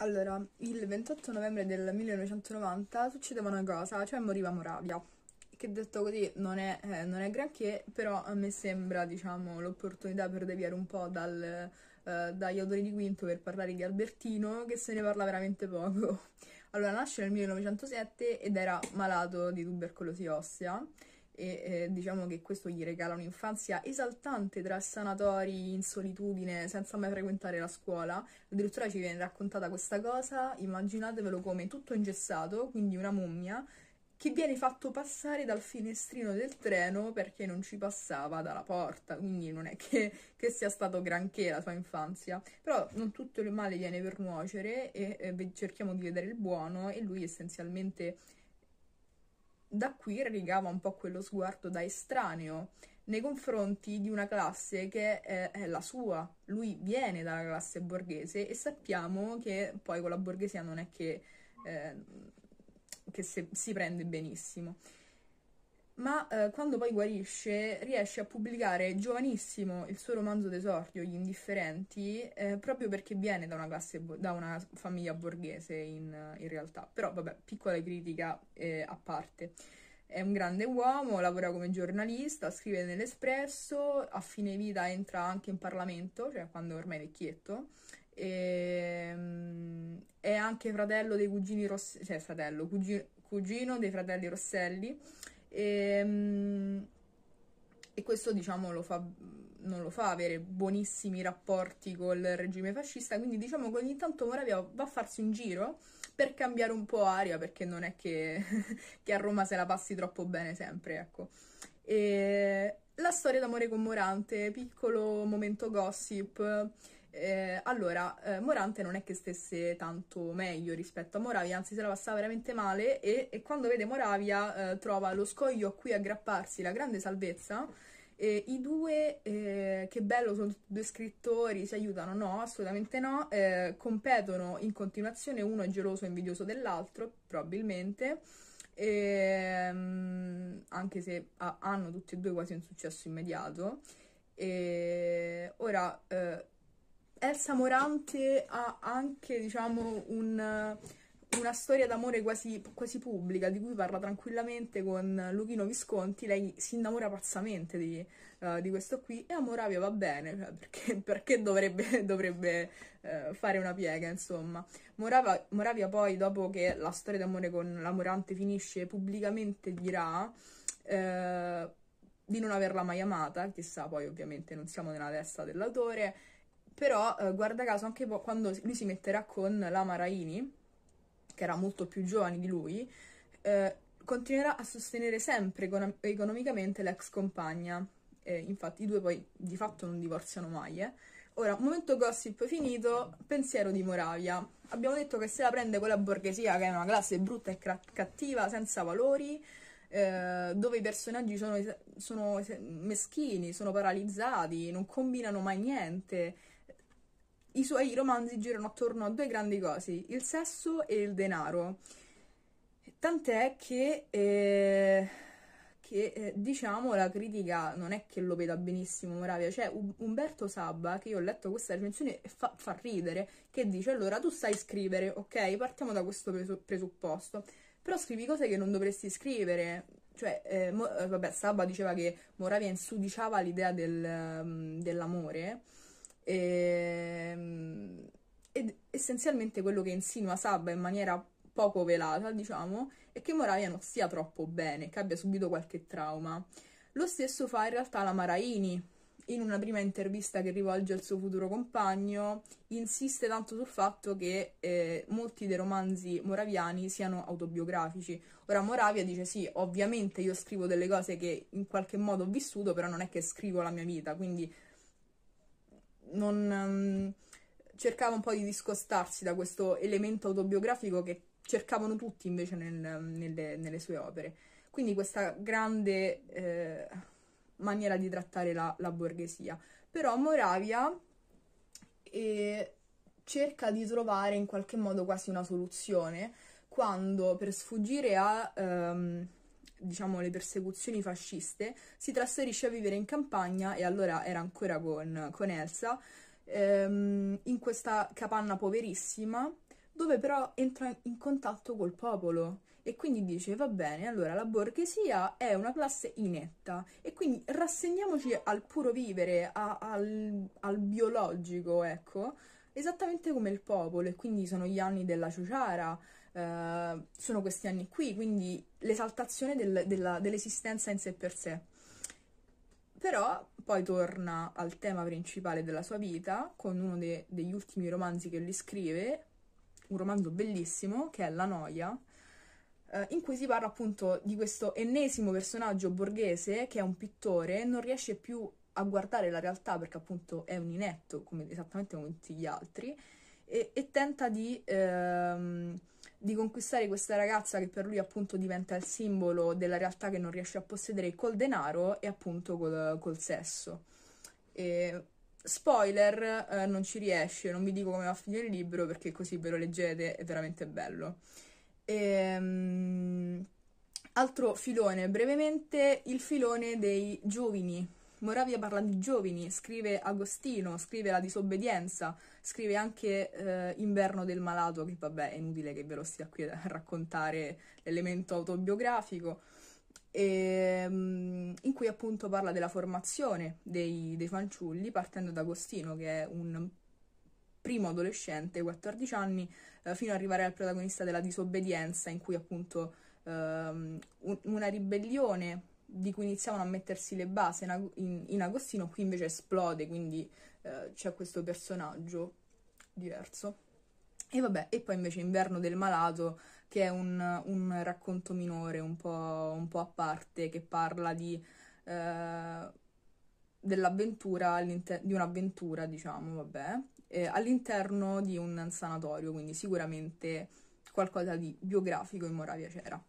Allora, il 28 novembre del 1990 succedeva una cosa, cioè moriva Moravia. Che detto così non è, eh, non è granché, però a me sembra, diciamo, l'opportunità per deviare un po' dal, eh, dagli autori di Quinto per parlare di Albertino, che se ne parla veramente poco. Allora, nasce nel 1907 ed era malato di tubercolosi ossea e eh, diciamo che questo gli regala un'infanzia esaltante tra sanatori in solitudine senza mai frequentare la scuola. Addirittura ci viene raccontata questa cosa, immaginatevelo come tutto ingessato, quindi una mummia, che viene fatto passare dal finestrino del treno perché non ci passava dalla porta, quindi non è che, che sia stato granché la sua infanzia. Però non tutto il male viene per nuocere e eh, cerchiamo di vedere il buono e lui essenzialmente da qui radicava un po' quello sguardo da estraneo nei confronti di una classe che è, eh, è la sua. Lui viene dalla classe borghese e sappiamo che poi con la borghesia non è che, eh, che se, si prende benissimo ma eh, quando poi guarisce riesce a pubblicare giovanissimo il suo romanzo d'esordio, Gli indifferenti, eh, proprio perché viene da una, classe, da una famiglia borghese in, in, realtà. Però vabbè, piccola critica eh, a parte. È un grande uomo, lavora come giornalista, scrive nell'Espresso, a fine vita entra anche in Parlamento, cioè quando è ormai vecchietto, e, ehm, è anche fratello dei cugini Rosselli, cioè fratello, cugino, cugino dei fratelli Rosselli, e, ehm, e questo diciamo lo fa, non lo fa avere buonissimi rapporti col regime fascista, quindi diciamo che ogni tanto Moravia va a farsi un giro per cambiare un po' aria, perché non è che, che a Roma se la passi troppo bene sempre, ecco. E, la storia d'amore con Morante, piccolo momento gossip, eh, allora, eh, Morante non è che stesse tanto meglio rispetto a Moravia, anzi se la passava veramente male e, e quando vede Moravia eh, trova lo scoglio a cui aggrapparsi, la grande salvezza. e I due, eh, che bello, sono due scrittori, si aiutano? No, assolutamente no, eh, competono in continuazione, uno è geloso e invidioso dell'altro, probabilmente. E, ehm, anche se ha, hanno tutti e due quasi un successo immediato. E, ora, eh, Elsa Morante ha anche, diciamo, un, una storia d'amore quasi, quasi, pubblica, di cui parla tranquillamente con Luchino Visconti. Lei si innamora pazzamente di, uh, di questo qui e a Moravia va bene, cioè perché, perché, dovrebbe, dovrebbe uh, fare una piega, insomma. Moravia, Moravia, poi, dopo che la storia d'amore con la Morante finisce, pubblicamente dirà... Uh, di non averla mai amata, chissà, poi ovviamente non siamo nella testa dell'autore, però eh, guarda caso anche quando lui si metterà con la Maraini, che era molto più giovane di lui, eh, continuerà a sostenere sempre economicamente l'ex compagna. Eh, infatti i due poi di fatto non divorziano mai. Eh. Ora, momento gossip finito, pensiero di Moravia. Abbiamo detto che se la prende quella borghesia, che è una classe brutta e cattiva, senza valori, eh, dove i personaggi sono, sono meschini, sono paralizzati, non combinano mai niente, i suoi romanzi girano attorno a due grandi cose, il sesso e il denaro. Tant'è che, eh, che eh, diciamo, la critica non è che lo veda benissimo Moravia, c'è cioè, Umberto Sabba, che io ho letto questa recensione e fa, fa ridere, che dice, allora, tu sai scrivere, ok? Partiamo da questo presupposto però scrivi cose che non dovresti scrivere. Cioè, eh, eh vabbè, Sabba diceva che Moravia insudiciava l'idea del, um, dell'amore, e, ehm, ed essenzialmente quello che insinua Sabba in maniera poco velata, diciamo, è che Moravia non stia troppo bene, che abbia subito qualche trauma. Lo stesso fa in realtà la Maraini. In una prima intervista che rivolge al suo futuro compagno, insiste tanto sul fatto che eh, molti dei romanzi moraviani siano autobiografici. Ora Moravia dice sì, ovviamente io scrivo delle cose che in qualche modo ho vissuto, però non è che scrivo la mia vita, quindi non, um, cercava un po' di discostarsi da questo elemento autobiografico che cercavano tutti invece nel, nelle, nelle, sue opere. Quindi questa grande eh, maniera di trattare la, la borghesia. Però Moravia eh, cerca di trovare in qualche modo quasi una soluzione quando per sfuggire a... Ehm, diciamo, le persecuzioni fasciste, si trasferisce a vivere in campagna e allora era ancora con, con Elsa, ehm, in questa capanna poverissima dove però entra in contatto col popolo e quindi dice va bene, allora la borghesia è una classe inetta e quindi rassegniamoci al puro vivere, a, al, al, biologico, ecco, esattamente come il popolo e quindi sono gli anni della ciuciara, eh, sono questi anni qui, quindi l'esaltazione del, della, dell'esistenza in sé per sé. Però poi torna al tema principale della sua vita con uno de, degli ultimi romanzi che lui scrive, un romanzo bellissimo che è La noia, eh, in cui si parla appunto di questo ennesimo personaggio borghese che è un pittore, non riesce più a guardare la realtà perché appunto è un inetto, come, esattamente come tutti gli altri, e, e tenta di ehm, di conquistare questa ragazza che per lui appunto diventa il simbolo della realtà che non riesce a possedere col denaro e appunto col, col sesso. E, spoiler, eh, non ci riesce, non vi dico come va a finire il libro perché così ve lo leggete, è veramente bello. E, ehm, altro filone, brevemente, il filone dei giovani Moravia parla di giovani, scrive Agostino, scrive la disobbedienza, scrive anche eh, Inverno del malato, che vabbè è inutile che ve lo stia qui a raccontare l'elemento autobiografico, e, ehm, in cui appunto parla della formazione dei, dei fanciulli partendo da Agostino che è un primo adolescente, 14 anni, eh, fino ad arrivare al protagonista della disobbedienza in cui appunto eh, un, una ribellione di cui iniziavano a mettersi le basi in, Ag- in, in Agostino, qui invece esplode, quindi eh, c'è questo personaggio diverso. E vabbè, e poi invece Inverno del Malato, che è un, un racconto minore, un po', un po', a parte, che parla di... Eh, dell'avventura, di un'avventura, diciamo, vabbè, eh, all'interno di un sanatorio, quindi sicuramente qualcosa di biografico in Moravia c'era.